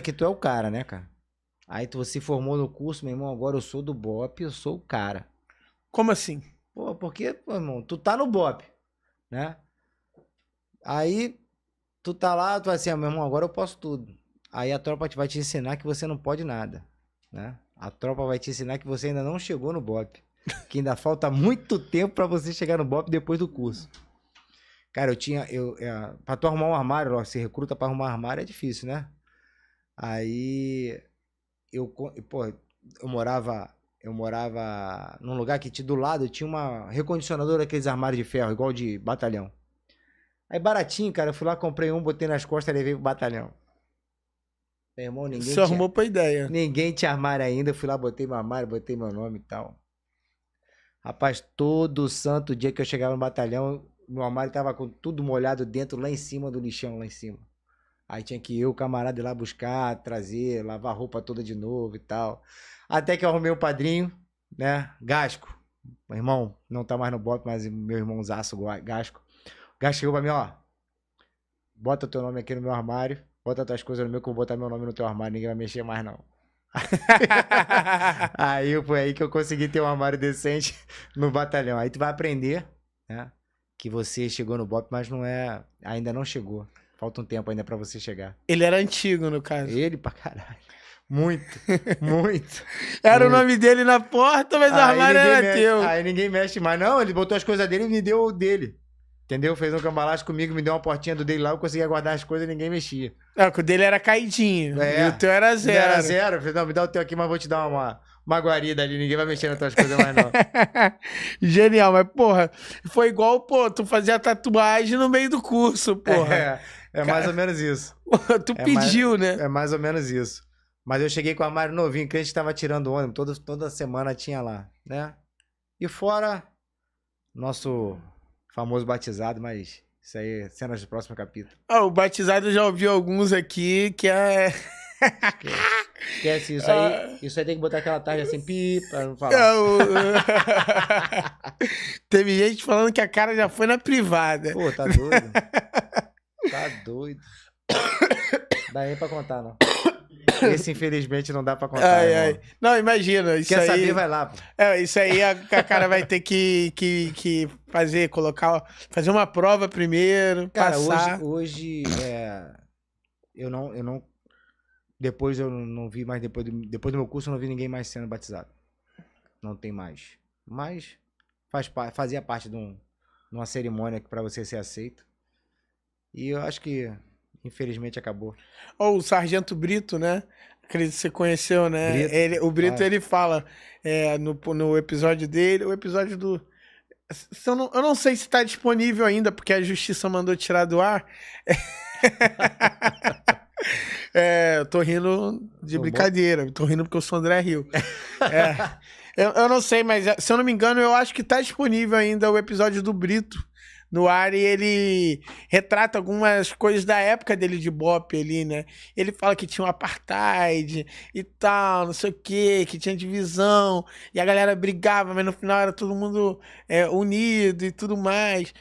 que tu é o cara, né, cara? Aí tu se formou no curso, meu irmão, agora eu sou do BOP, eu sou o cara. Como assim? Pô, porque, pô, irmão, tu tá no BOP, né? Aí tu tá lá, tu vai assim, ah, meu irmão, agora eu posso tudo. Aí a tropa vai te ensinar que você não pode nada, né? A tropa vai te ensinar que você ainda não chegou no BOP. Que ainda falta muito tempo para você chegar no BOP depois do curso. Cara, eu tinha. Eu, é, pra tu arrumar um armário, ó, se recruta pra arrumar um armário é difícil, né? Aí eu, pô, eu morava eu morava num lugar que tinha do lado tinha uma recondicionadora aqueles armários de ferro igual de batalhão. Aí baratinho, cara, eu fui lá, comprei um, botei nas costas, e levei pro batalhão. Meu irmão, ninguém. Você tinha, arrumou pra ideia. Ninguém tinha armário ainda. Eu fui lá, botei meu armário, botei meu nome e tal. Rapaz, todo santo dia que eu chegava no batalhão, meu armário tava com tudo molhado dentro, lá em cima do lixão, lá em cima. Aí tinha que eu, o camarada, ir lá buscar, trazer, lavar a roupa toda de novo e tal. Até que eu arrumei o padrinho, né? Gasco. Meu irmão, não tá mais no bop, mas meu irmãozaço, Gasco. Gasco chegou pra mim, ó. Bota teu nome aqui no meu armário. Bota tuas coisas no meu, que eu vou botar meu nome no teu armário. Ninguém vai mexer mais, não. aí foi aí que eu consegui ter um armário decente no batalhão. Aí tu vai aprender, né? Que você chegou no bop, mas não é. Ainda não chegou. Falta um tempo ainda para você chegar. Ele era antigo, no caso. Ele pra caralho. Muito, muito. era muito. o nome dele na porta, mas o armário era mexe, teu. Aí ninguém mexe mais. Não, ele botou as coisas dele e me deu o dele. Entendeu? Fez um cambalacho comigo, me deu uma portinha do dele lá, eu conseguia guardar as coisas e ninguém mexia. É, o dele era caidinho. É, e o teu era zero. Era zero. falei, não, me dá o teu aqui, mas vou te dar uma, uma guarida ali, ninguém vai mexer nas tuas coisas mais, não. Genial, mas, porra, foi igual, pô, tu fazia tatuagem no meio do curso, porra. É. É mais ou menos isso. tu é pediu, mais, né? É mais ou menos isso. Mas eu cheguei com o armário novinho, que a gente tava tirando ônibus, toda, toda semana tinha lá, né? E fora nosso famoso batizado, mas isso aí, cenas do próximo capítulo. Ah, o batizado eu já ouvi alguns aqui, que é... Esquece isso aí. Ah. Isso aí tem que botar aquela tarde assim, pi, pra não falar. Não, Teve gente falando que a cara já foi na privada. Pô, tá doido. Tá doido. Dá nem pra contar, não. Esse, infelizmente, não dá pra contar. Ai, ai. Não, imagina. Isso Quer aí... saber, vai lá. Pô. É, isso aí a, a cara vai ter que, que, que fazer, colocar, fazer uma prova primeiro. Cara, passar. hoje, hoje é, eu, não, eu não. Depois eu não vi mais, depois do, depois do meu curso, eu não vi ninguém mais sendo batizado. Não tem mais. Mas faz, fazia parte de, um, de uma cerimônia que pra você ser aceito. E eu acho que, infelizmente, acabou. Ou oh, o Sargento Brito, né? Acredito que você conheceu, né? Brito. Ele, o Brito, ah. ele fala é, no, no episódio dele, o episódio do... Eu não, eu não sei se está disponível ainda, porque a justiça mandou tirar do ar. É, eu tô rindo de tô brincadeira. Bom. Tô rindo porque eu sou André Rio. É, eu, eu, não sei, mas é, se eu não me engano, eu acho que tá disponível ainda o episódio do Brito no ar e ele retrata algumas coisas da época dele de bop ali, né? Ele fala que tinha um apartheid e tal, não sei o que, que tinha divisão e a galera brigava, mas no final era todo mundo é, unido e tudo mais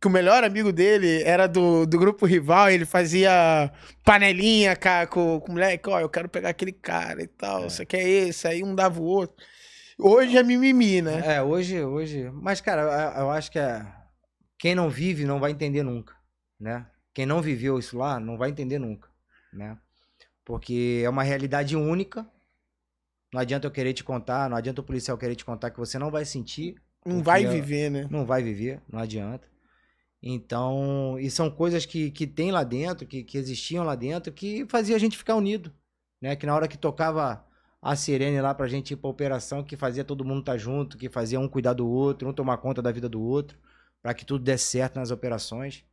que o melhor amigo dele era do, do grupo rival, ele fazia panelinha cara, com, com o moleque, ó, oh, eu quero pegar aquele cara e tal, é. isso é esse, aí um dava o outro. Hoje é mimimi, né? É, hoje, hoje. Mas, cara, eu, eu acho que é quem não vive não vai entender nunca, né? Quem não viveu isso lá não vai entender nunca, né? Porque é uma realidade única. Não adianta eu querer te contar, não adianta o policial querer te contar que você não vai sentir. Não vai é viver, né? Não vai viver, não adianta. Então, e são coisas que, que tem lá dentro, que, que existiam lá dentro, que fazia a gente ficar unido, né? Que na hora que tocava a sirene lá pra gente ir pra operação, que fazia todo mundo estar tá junto, que fazia um cuidar do outro, um tomar conta da vida do outro para que tudo dê certo nas operações.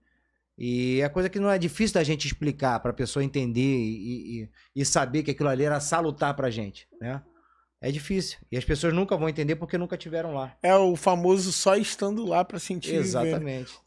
E é coisa que não é difícil da gente explicar para a pessoa entender e, e, e, saber que aquilo ali era salutar para a gente, né? É difícil. E as pessoas nunca vão entender porque nunca tiveram lá. É o famoso só estando lá para sentir. Né? Exatamente.